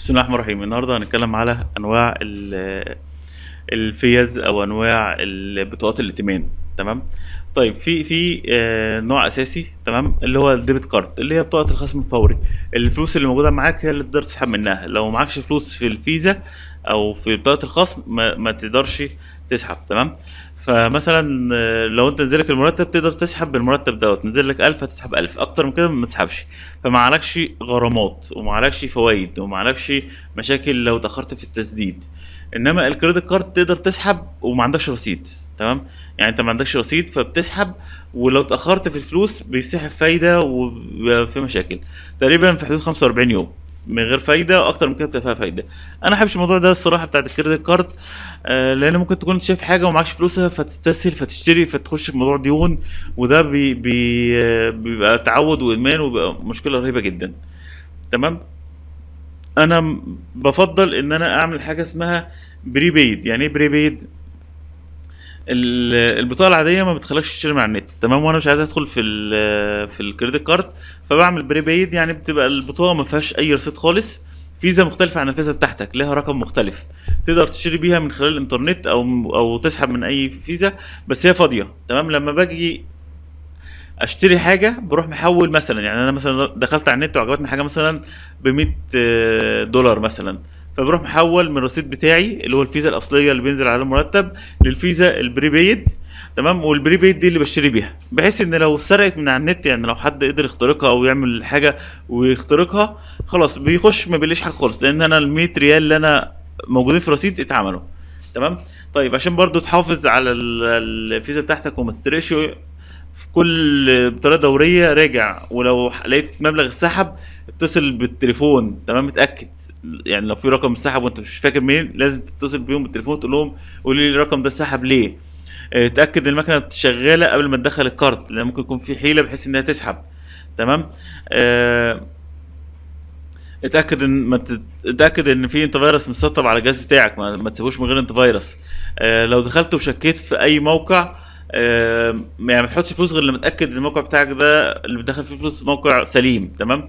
بسم الله الرحمن الرحيم النهارده هنتكلم على انواع الفيز او انواع بطاقات الائتمان تمام طيب في في آه، نوع اساسي تمام اللي هو الديبت كارد اللي هي بطاقه الخصم الفوري الفلوس اللي موجوده معاك هي اللي تقدر تسحب منها لو معكش فلوس في الفيزا او في بطاقه الخصم ما, ما تقدرش تسحب تمام فمثلا آه، لو انت نزل لك المرتب تقدر تسحب بالمرتب دوت نزل لك 1000 هتسحب 1000 اكتر من كده ما تسحبش فما عليكش غرامات وما عليكش فوائد وما عليكش مشاكل لو اتاخرت في التسديد انما الكريدت كارد تقدر تسحب وما عندكش رصيد تمام يعني انت ما عندكش رصيد فبتسحب ولو اتاخرت في الفلوس بيسحب فايده وفي مشاكل تقريبا في حدود 45 يوم من غير فايده اكتر من كده بتبقى فيها فايده انا احبش الموضوع ده الصراحه بتاعت الكريدت كارد آه، لان ممكن تكون شايف حاجه ومعكش فلوسها فتستسهل فتشتري فتخش في موضوع ديون وده بي بي بيبقى تعود وادمان وبيبقى مشكله رهيبه جدا تمام انا بفضل ان انا اعمل حاجه اسمها بريبيد يعني ايه بريبيد البطاقه العاديه ما بتخلكش تشتري من على النت تمام وانا مش عايز ادخل في الـ في الكريدت كارد فبعمل بري بايد يعني بتبقى البطاقه ما فيهاش اي رصيد خالص فيزا مختلفة عن الفيزا بتاعتك لها رقم مختلف تقدر تشتري بيها من خلال الانترنت او او تسحب من اي فيزا بس هي فاضية تمام لما باجي اشتري حاجة بروح محول مثلا يعني انا مثلا دخلت على النت وعجبتني حاجة مثلا ب 100 آه، دولار مثلا فبروح محول من الرصيد بتاعي اللي هو الفيزا الاصليه اللي بينزل على المرتب للفيزا البريبيد تمام والبريبيد دي اللي بشتري بيها بحيث ان لو سرقت من على النت يعني لو حد قدر يخترقها او يعمل حاجه ويخترقها خلاص بيخش ما بيلاقيش حاجه خالص لان انا ال 100 ريال اللي انا موجودين في الرصيد اتعملوا تمام طيب عشان برضو تحافظ على الفيزا بتاعتك وما تسرقش في كل بطاريه دوريه راجع ولو لقيت مبلغ السحب اتصل بالتليفون تمام اتاكد يعني لو في رقم سحب وانت مش فاكر منين لازم تتصل بيهم بالتليفون تقول لهم قولوا لي الرقم ده سحب ليه اه، اتاكد ان المكنه شغاله قبل ما تدخل الكارت لان ممكن يكون في حيله بحيث انها تسحب تمام اه، اتاكد ان ما تتاكد اتاكد ان في انت فيروس مسطب على الجهاز بتاعك ما, ما تسيبوش من غير انت فيروس اه لو دخلت وشكيت في اي موقع يعني ما تحطش فلوس غير لما تاكد ان الموقع بتاعك ده اللي بتدخل فيه فلوس موقع سليم تمام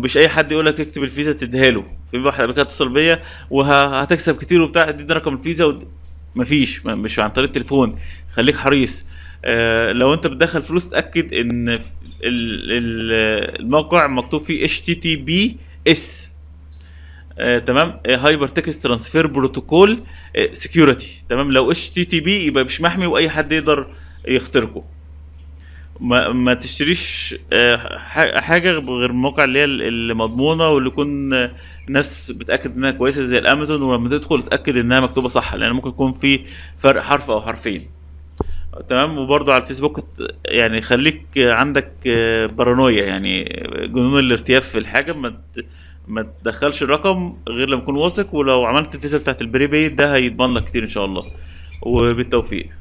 مش اي حد يقول لك اكتب الفيزا تديها له في واحد قبل كده اتصل بيا وهتكسب كتير وبتاع اديني رقم الفيزا مفيش مش عن طريق التليفون خليك حريص آه، لو انت بتدخل فلوس تاكد ان الموقع مكتوب فيه اتش تي تي بي اس آه تمام هايبر تكست ترانسفير بروتوكول سكيورتي تمام لو اتش تي تي بي يبقى مش محمي واي حد يقدر يخترقه ما, ما تشتريش آه، حاجه غير المواقع اللي هي المضمونه واللي يكون آه، ناس بتاكد انها كويسه زي الامازون ولما تدخل تاكد انها مكتوبه صح لان ممكن يكون في فرق حرف او حرفين تمام وبرضه على الفيسبوك يعني خليك عندك آه، بارانويا يعني جنون الارتياف في الحاجه ما ما تدخلش الرقم غير لما تكون واثق ولو عملت الفيزا بتاعت البري ده هيضمن لك كتير ان شاء الله وبالتوفيق